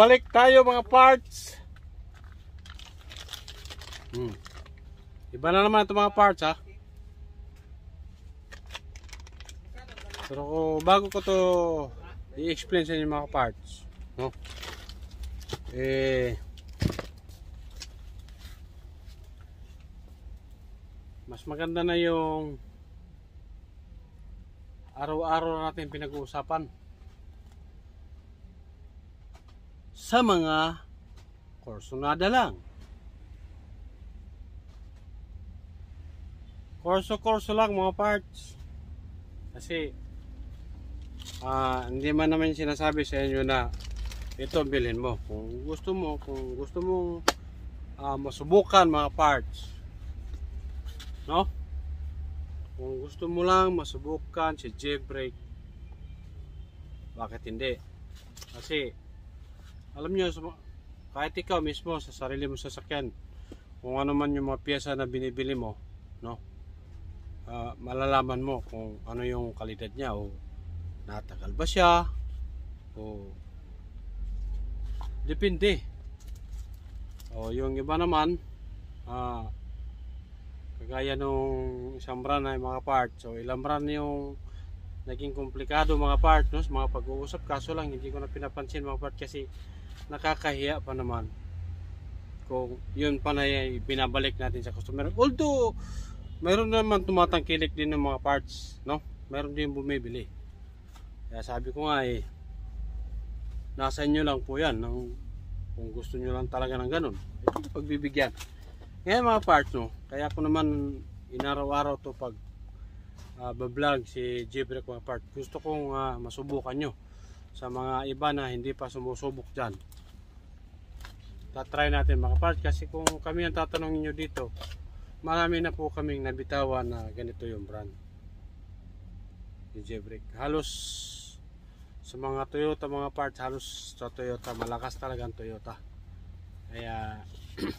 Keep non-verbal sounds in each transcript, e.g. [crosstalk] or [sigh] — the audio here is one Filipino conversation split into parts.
balik tayo mga parts hmm. iba na naman ito mga parts ha pero oh, bago ko to i-explain sa inyo mga parts no? eh mas maganda na yung araw-araw natin pinag-uusapan sa mga korsonada lang. Korso-korso lang mga parts. Kasi uh, hindi man naman sinasabi sa inyo na ito bilhin mo. Kung gusto mo, kung gusto mo uh, ah, masubukan mga parts. No? Kung gusto mo lang masubukan si J-brake, bakit hindi? Kasi alam nyo, kahit ikaw mismo sa sarili mo sasakyan, kung ano man yung mga piyesa na binibili mo, no? Uh, malalaman mo kung ano yung kalidad niya o natagal ba siya o depende. O yung iba naman, ah, uh, kagaya nung isang brand na mga parts so ilang brand yung naging komplikado mga parts no? mga pag-uusap, kaso lang hindi ko na pinapansin mga parts kasi nakakahiya pa naman kung yun pa na binabalik natin sa customer although meron naman tumatangkilik din ng mga parts no meron din bumibili kaya sabi ko nga eh nasa inyo lang po yan ng, kung gusto nyo lang talaga ng ganun eh, pagbibigyan ngayon mga parts no kaya ko naman inaraw-araw to pag uh, ah, bablog si Jibrek mga parts gusto kong uh, masubukan nyo sa mga iba na hindi pa sumusubok dyan tatry natin makapart kasi kung kami ang tatanungin nyo dito marami na po kaming nabitawa na ganito yung brand yung J-Brick halos sa mga Toyota mga parts halos sa Toyota malakas talaga ang Toyota kaya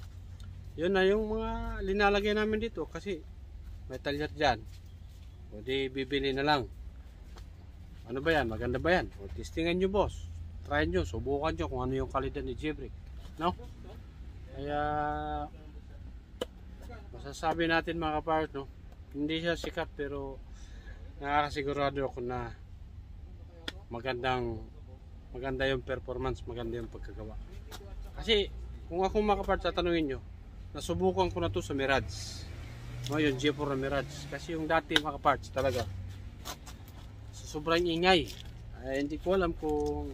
[clears throat] yun na yung mga linalagay namin dito kasi may talyat dyan o di bibili na lang ano ba yan maganda ba yan o testingan nyo boss try nyo subukan nyo kung ano yung kalidad ni J-Brick no? Kaya masasabi natin mga kapart, no? Hindi siya sikat pero nakakasigurado ako na magandang maganda yung performance, maganda yung pagkagawa. Kasi kung ako mga kapart, tatanungin nyo, nasubukan ko na to sa Mirage. No, yung G4 na Mirage. Kasi yung dati mga kaparts talaga, sobrang ingay. Ay, ah, hindi ko alam kung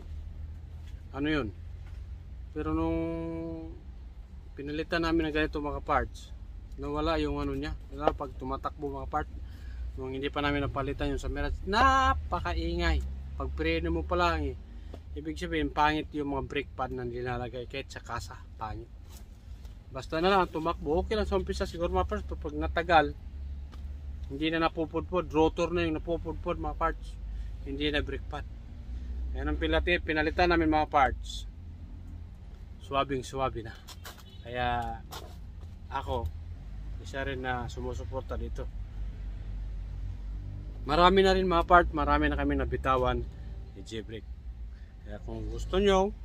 ano yun pero nung pinalitan namin ng ganito mga parts, nawala yung ano niya. Wala pag tumatakbo mga parts, nung hindi pa namin napalitan yung sa mirage, napakaingay. Pag preno mo pa lang eh. Ibig sabihin, pangit yung mga brake pad na nilalagay kahit sa kasa, pangit. Basta na lang, tumakbo, okay lang sa umpisa siguro mga parts, pero pag natagal, hindi na napupudpod, rotor na yung napupudpod mga parts, hindi na brake pad. Yan ang pilati, pinalitan namin mga parts swabing suwabi na kaya ako isa rin na sumusuporta dito marami na rin mga part marami na kami nabitawan ni Jebrick kaya kung gusto nyo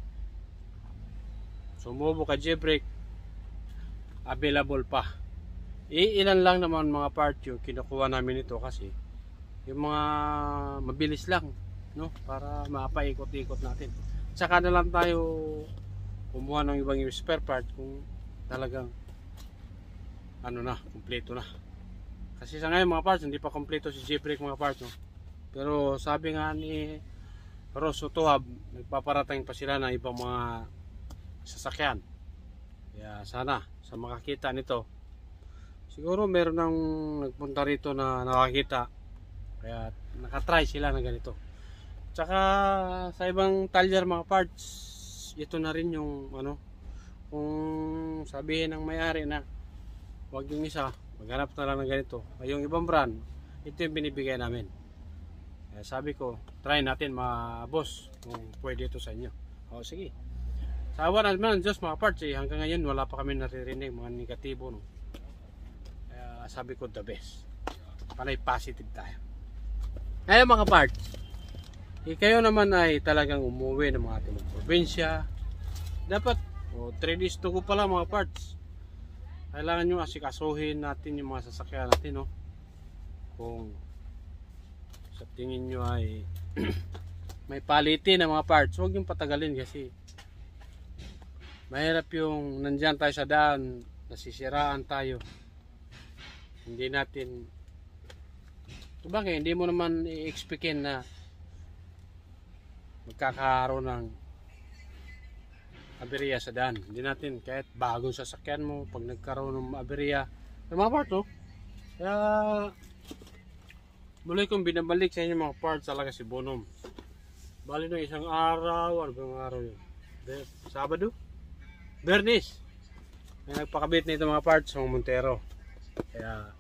sumubo ka Jebrick available pa iilan lang naman mga part yung kinukuha namin ito kasi yung mga mabilis lang no para mapaikot-ikot natin tsaka na lang tayo kumuha ng ibang yung spare part kung talagang ano na, kumpleto na kasi sa ngayon mga parts, hindi pa kumpleto si J-brake mga parts no? pero sabi nga ni Rosso Tohab nagpaparating pa sila ng ibang mga sasakyan kaya sana sa makakita nito siguro meron nang nagpunta rito na nakakita kaya nakatry sila na ganito tsaka sa ibang taller mga parts ito na rin yung ano kung sabihin ng may-ari na wag yung isa, maghanap na lang ng ganito. Ay yung ibang brand, ito yung binibigay namin. Eh, sabi ko, try natin ma boss kung pwede ito sa inyo. O sige. Sa awan naman just Diyos mga parts, eh, hanggang ngayon wala pa kami naririnig mga negatibo. No? Eh, sabi ko the best. Panay positive tayo. Ngayon mga parts, eh, kayo naman ay talagang umuwi ng mga timog probinsya dapat o, 3 days to go pala mga parts kailangan nyo asikasuhin natin yung mga sasakyan natin no? kung sa tingin nyo ay [clears throat] may palitin ng mga parts huwag yung patagalin kasi mahirap yung nandyan tayo sa daan nasisiraan tayo hindi natin Diba kaya hindi mo naman i-expectin na magkakaroon ng aberya sa dan. Hindi natin kahit bagong sasakyan mo pag nagkaroon ng aberiya. mga part oh. Kaya muli kong binabalik sa inyo mga parts talaga si Bonom. Bali na isang araw, ano bang araw yun? De, Sabado? Bernis! May nagpakabit nito na mga parts ng Montero. Kaya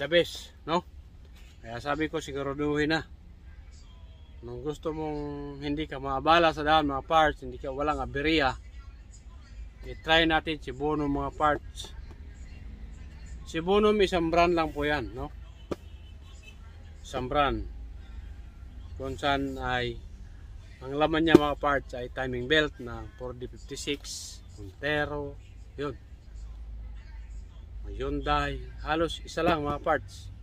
the best, no? Kaya sabi ko siguraduhin na. Nung gusto mong hindi ka maabala sa daan mga parts, hindi ka walang abiriya, i-try natin si mga parts. Si Bonum isang brand lang po yan, no? Isang brand. Kung saan ay, ang laman niya mga parts ay timing belt na 4D56, Montero, yun. Hyundai, halos isa lang mga parts,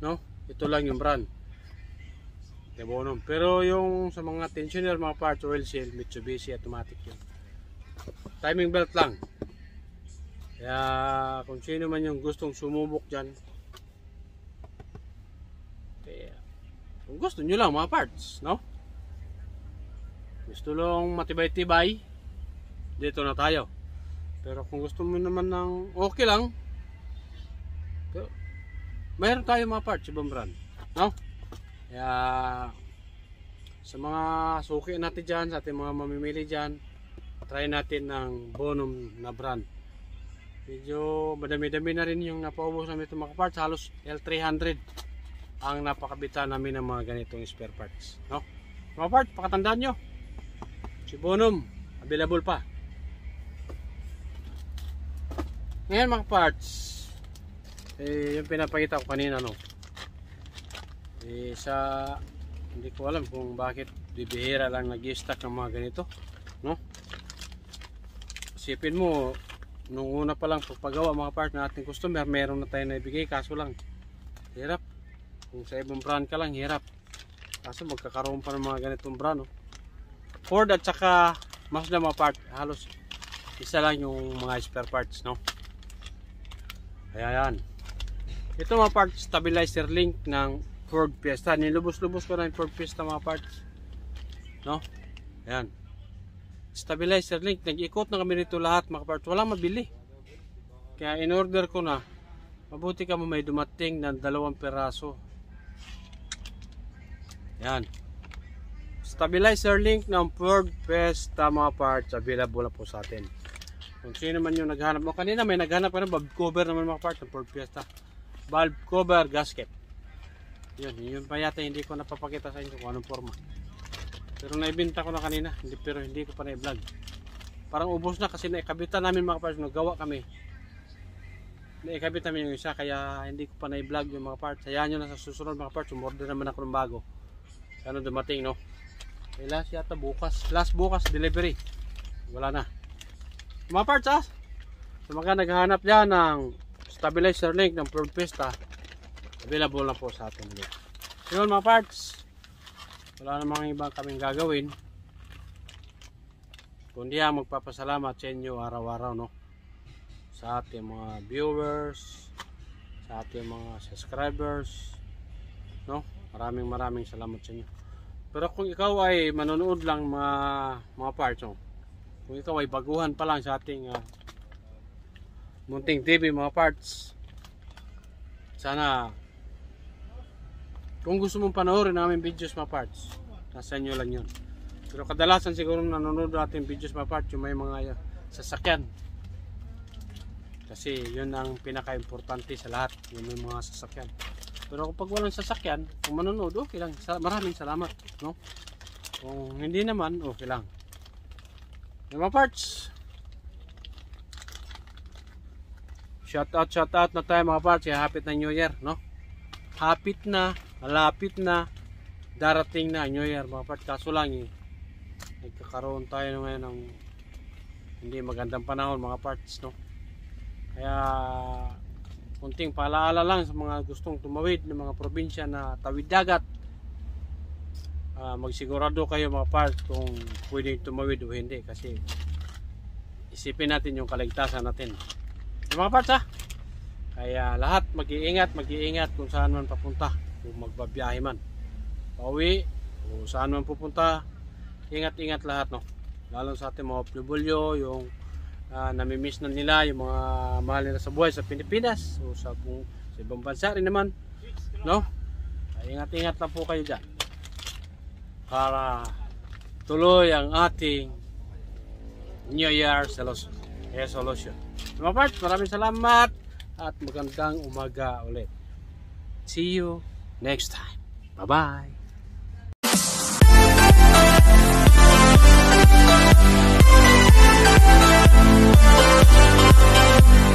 no? Ito lang yung brand. Debonom. Pero yung sa mga tensioner, mga parts, oil seal, Mitsubishi, automatic yun. Timing belt lang. Kaya kung sino man yung gustong sumubok dyan, kaya, kung gusto nyo lang mga parts, no? Gusto lang matibay-tibay, dito na tayo. Pero kung gusto mo naman ng okay lang, pero, mayroon tayo mga parts, ibang brand, no? Kaya sa mga suki natin dyan, sa ating mga mamimili dyan, try natin ng Bonum na brand. Medyo madami-dami na rin yung napaubos namin itong mga parts. Halos L300 ang napakabita namin ng mga ganitong spare parts. No? Mga part, pakatandaan nyo. Si Bonum, available pa. Ngayon mga parts, eh, yung pinapakita ko kanina, no? eh, sa hindi ko alam kung bakit bibihira lang nag-stack ng mga ganito no sipin mo nung una pa lang pagpagawa mga part ng ating customer meron na tayo naibigay kaso lang hirap kung sa ibang brand ka lang hirap kaso magkakaroon pa ng mga ganitong brand no? Ford at saka Mazda mga part halos isa lang yung mga spare parts no ayan ito mga part stabilizer link ng Frog Fiesta. Nilubos-lubos ko na yung Frog Fiesta mga parts. No? Ayan. Stabilizer link. Nag-ikot na kami nito lahat mga parts. Walang mabili. Kaya in order ko na. Mabuti ka mo may dumating ng dalawang peraso. Ayan. Stabilizer link ng Ford Fiesta mga parts. Available po sa atin. Kung sino man yung naghanap mo. Kanina may naghanap ka na valve cover naman mga parts ng Ford Fiesta. bulb cover gasket yun, yun pa yata hindi ko napapakita sa inyo kung anong forma pero naibinta ko na kanina hindi, pero hindi ko pa na-vlog parang ubos na kasi naikabitan namin mga parts nagawa kami naikabit namin yung isa kaya hindi ko pa na-vlog yung mga parts hayaan nyo na sa susunod mga parts umorder naman ako ng bago ano dumating no eh last yata bukas last bukas delivery wala na mga parts ah sa mga naghahanap dyan ng stabilizer link ng Ford Pista available na po sa atin ulit. So yun mga parts, wala namang ibang kaming gagawin. Kundi ang magpapasalamat sa inyo araw-araw no. Sa ating mga viewers, sa ating mga subscribers, no. Maraming maraming salamat sa inyo. Pero kung ikaw ay manonood lang mga mga parts no. Kung ikaw ay baguhan pa lang sa ating uh, Munting TV mga parts. Sana kung gusto mong panoorin namin videos mga parts, nasa inyo lang yun. Pero kadalasan siguro nanonood natin videos mga parts yung may mga uh, sasakyan. Kasi yun ang pinaka-importante sa lahat, yung may mga sasakyan. Pero kapag walang sasakyan, kung manonood, okay lang. Maraming salamat. No? Kung hindi naman, okay lang. Yung mga parts, shout out shout out na tayo mga parts hapit na new year no hapit na malapit na darating na New Year mga part kaso lang eh nagkakaroon tayo ngayon ng hindi magandang panahon mga parts no kaya kunting paalaala lang sa mga gustong tumawid ng mga probinsya na tawid dagat uh, magsigurado kayo mga parts kung pwedeng tumawid o hindi kasi isipin natin yung kaligtasan natin mga parts ha ah. kaya lahat mag-iingat mag-iingat kung saan man papunta kung magbabiyahe man pauwi o saan man pupunta ingat-ingat lahat no lalo sa ating mga plubulyo yung uh, namimiss na nila yung mga mahal nila sa buhay sa Pilipinas o sa, kung, sa ibang bansa rin naman no ah, ingat-ingat lang po kayo dyan para tuloy ang ating New Year resolution mga part maraming salamat at magandang umaga ulit see you next time. Bye bye.